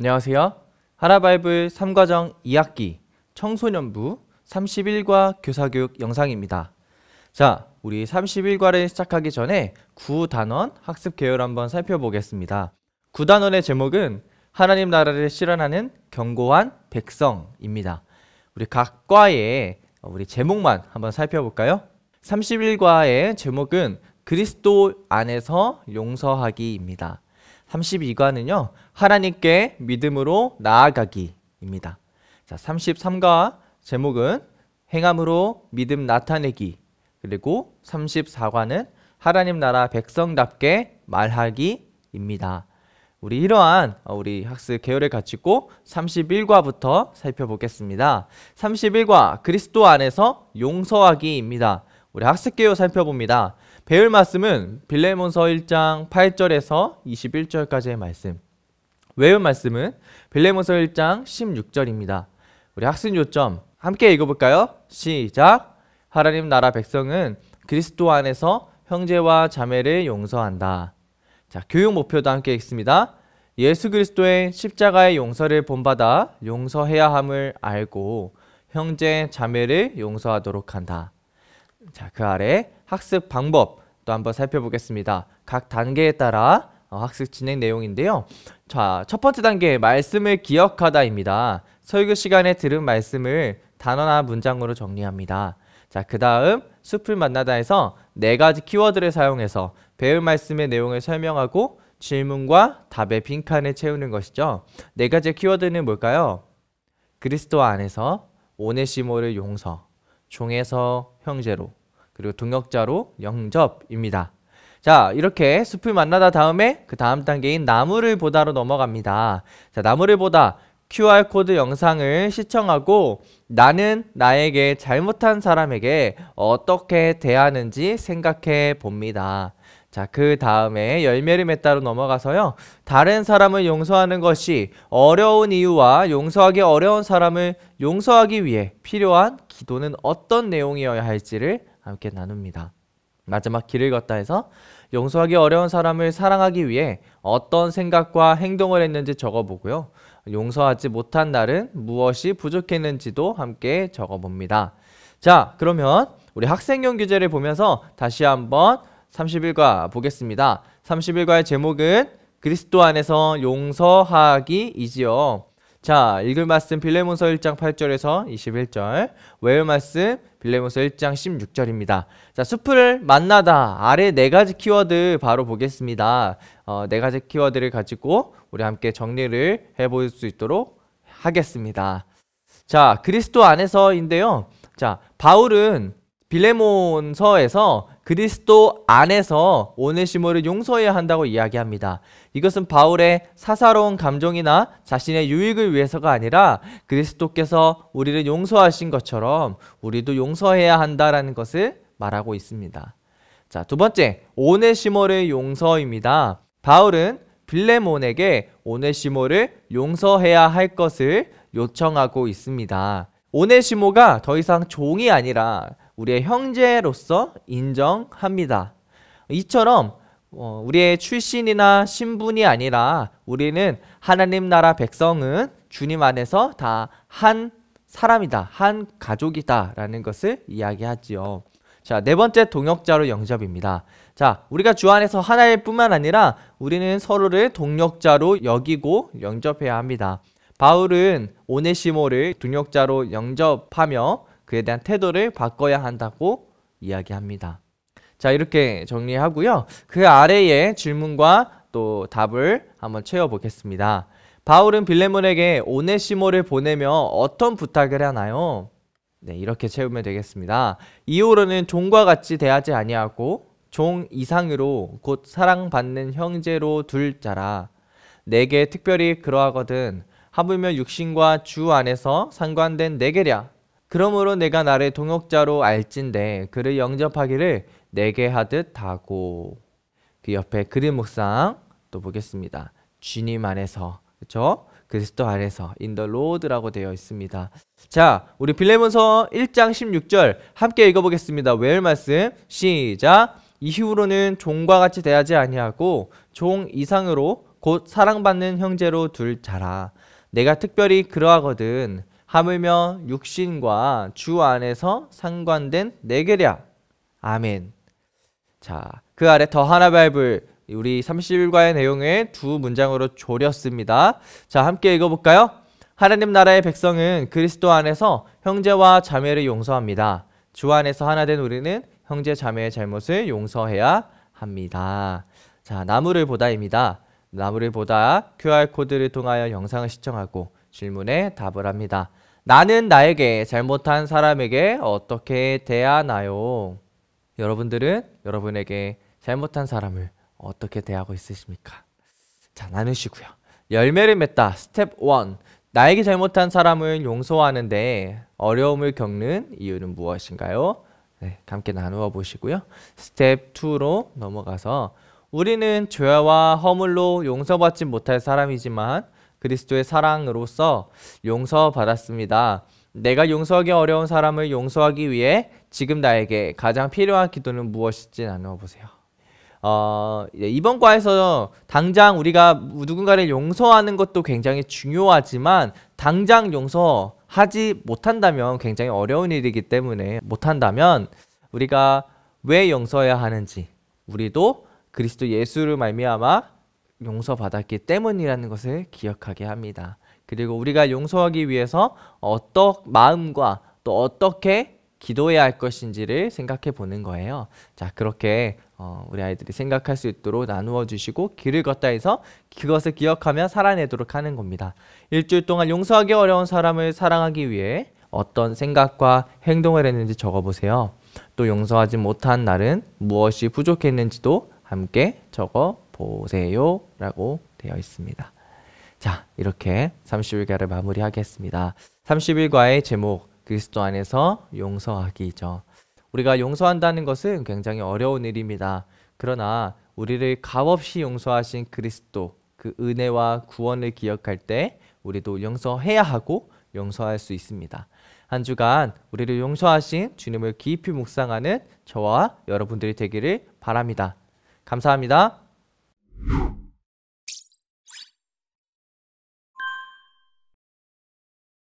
안녕하세요. 하라바이블 3과정 2학기 청소년부 31과 교사교육 영상입니다. 자, 우리 31과를 시작하기 전에 구단원 학습 계열 한번 살펴보겠습니다. 구단원의 제목은 하나님 나라를 실현하는 견고한 백성입니다. 우리 각 과의 우리 제목만 한번 살펴볼까요? 31과의 제목은 그리스도 안에서 용서하기입니다. 32과는요. 하나님께 믿음으로 나아가기입니다. 자, 33과 제목은 행함으로 믿음 나타내기 그리고 34과는 하나님 나라 백성답게 말하기입니다. 우리 이러한 어, 우리 학습 계열을 가지고 31과부터 살펴보겠습니다. 31과 그리스도 안에서 용서하기입니다. 우리 학습 계열 살펴봅니다. 배울 말씀은 빌레몬서 1장 8절에서 21절까지의 말씀. 외운 말씀은 빌레몬서 1장 16절입니다. 우리 학습 요점 함께 읽어볼까요? 시작! 하나님 나라 백성은 그리스도 안에서 형제와 자매를 용서한다. 자, 교육 목표도 함께 읽습니다. 예수 그리스도의 십자가의 용서를 본받아 용서해야 함을 알고 형제 자매를 용서하도록 한다. 자, 그 아래 학습 방법 또 한번 살펴보겠습니다. 각 단계에 따라 어, 학습 진행 내용인데요. 자, 첫 번째 단계 말씀을 기억하다입니다. 설교 시간에 들은 말씀을 단어나 문장으로 정리합니다. 자, 그 다음 숲을 만나다에서 네 가지 키워드를 사용해서 배울 말씀의 내용을 설명하고 질문과 답의 빈칸을 채우는 것이죠. 네 가지 키워드는 뭘까요? 그리스도 안에서 오네시모를 용서, 종에서 형제로, 그리고 동역자로 영접입니다. 자 이렇게 숲을 만나다 다음에 그 다음 단계인 나무를 보다로 넘어갑니다. 자 나무를 보다 QR코드 영상을 시청하고 나는 나에게 잘못한 사람에게 어떻게 대하는지 생각해 봅니다. 자, 그 다음에 열매를 맺다로 넘어가서요. 다른 사람을 용서하는 것이 어려운 이유와 용서하기 어려운 사람을 용서하기 위해 필요한 기도는 어떤 내용이어야 할지를 함께 나눕니다. 마지막 길을 걷다 해서 용서하기 어려운 사람을 사랑하기 위해 어떤 생각과 행동을 했는지 적어보고요. 용서하지 못한 날은 무엇이 부족했는지도 함께 적어봅니다. 자, 그러면 우리 학생용 규제를 보면서 다시 한번 31과 보겠습니다. 31과의 제목은 그리스도 안에서 용서하기이지요. 자, 읽을 말씀 빌레몬서 1장 8절에서 21절, 외울 말씀 빌레몬서 1장 16절입니다. 자, 수프를 만나다 아래 네 가지 키워드 바로 보겠습니다. 어, 네 가지 키워드를 가지고 우리 함께 정리를 해볼 수 있도록 하겠습니다. 자, 그리스도 안에서인데요. 자, 바울은 빌레몬서에서 그리스도 안에서 오네시모를 용서해야 한다고 이야기합니다. 이것은 바울의 사사로운 감정이나 자신의 유익을 위해서가 아니라 그리스도께서 우리를 용서하신 것처럼 우리도 용서해야 한다라는 것을 말하고 있습니다. 자, 두 번째, 오네시모를 용서입니다. 바울은 빌레몬에게 오네시모를 용서해야 할 것을 요청하고 있습니다. 오네시모가 더 이상 종이 아니라 우리의 형제로서 인정합니다. 이처럼 어, 우리의 출신이나 신분이 아니라 우리는 하나님 나라 백성은 주님 안에서 다 한 사람이다. 한 가족이다. 라는 것을 이야기하지요. 자, 네 번째 동역자로 영접입니다. 자, 우리가 주 안에서 하나일 뿐만 아니라 우리는 서로를 동역자로 여기고 영접해야 합니다. 바울은 오네시모를 동역자로 영접하며 그에 대한 태도를 바꿔야 한다고 이야기합니다. 자, 이렇게 정리하고요. 그 아래에 질문과 또 답을 한번 채워보겠습니다. 바울은 빌레몬에게 오네시모를 보내며 어떤 부탁을 하나요? 네, 이렇게 채우면 되겠습니다. 이후로는 종과 같이 대하지 아니하고 종 이상으로 곧 사랑받는 형제로 둘 자라. 내게 특별히 그러하거든 하물며 육신과 주 안에서 상관된 내게랴 그러므로 내가 나를 동역자로 알진대 그를 영접하기를 내게 하듯 하고 그 옆에 그림 묵상 또 보겠습니다. 주님 안에서 그렇죠? 그리스도 안에서 인 더 로드라고 되어 있습니다. 자, 우리 빌레몬서 1장 16절 함께 읽어 보겠습니다. 외 말씀 시작. 이후로는 종과 같이 대하지 아니하고 종 이상으로 곧 사랑받는 형제로 둘 자라. 내가 특별히 그러하거든 하물며 육신과 주 안에서 상관된 내게랴. 아멘. 자, 그 아래 더 하나 발불 우리 31과의 내용을 두 문장으로 조렸습니다 자, 함께 읽어볼까요? 하나님 나라의 백성은 그리스도 안에서 형제와 자매를 용서합니다. 주 안에서 하나 된 우리는 형제 자매의 잘못을 용서해야 합니다. 자, 나무를 보다입니다. 나무를 보다 QR코드를 통하여 영상을 시청하고 질문에 답을 합니다. 나는 나에게 잘못한 사람에게 어떻게 대하나요? 여러분들은 여러분에게 잘못한 사람을 어떻게 대하고 있으십니까? 자, 나누시고요. 열매를 맺다. 스텝 1. 나에게 잘못한 사람을 용서하는데 어려움을 겪는 이유는 무엇인가요? 네, 함께 나누어 보시고요. 스텝 2로 넘어가서 우리는 죄와 허물로 용서받지 못할 사람이지만 그리스도의 사랑으로서 용서받았습니다. 내가 용서하기 어려운 사람을 용서하기 위해 지금 나에게 가장 필요한 기도는 무엇인지 나누어 보세요. 어, 이번 과에서 당장 우리가 누군가를 용서하는 것도 굉장히 중요하지만 당장 용서하지 못한다면 굉장히 어려운 일이기 때문에 못한다면 우리가 왜 용서해야 하는지 우리도 그리스도 예수를 말미암아 용서받았기 때문이라는 것을 기억하게 합니다. 그리고 우리가 용서하기 위해서 어떤 마음과 또 어떻게 기도해야 할 것인지를 생각해 보는 거예요. 자, 그렇게 어, 우리 아이들이 생각할 수 있도록 나누어 주시고 길을 걷다 해서 그것을 기억하며 살아내도록 하는 겁니다. 일주일 동안 용서하기 어려운 사람을 사랑하기 위해 어떤 생각과 행동을 했는지 적어 보세요. 또 용서하지 못한 날은 무엇이 부족했는지도 함께 적어 보세요. 라고 되어 있습니다. 자, 이렇게 31과를 마무리하겠습니다. 31과의 제목, 그리스도 안에서 용서하기죠. 우리가 용서한다는 것은 굉장히 어려운 일입니다. 그러나 우리를 값없이 용서하신 그리스도, 그 은혜와 구원을 기억할 때 우리도 용서해야 하고 용서할 수 있습니다. 한 주간 우리를 용서하신 주님을 깊이 묵상하는 저와 여러분들이 되기를 바랍니다. 감사합니다.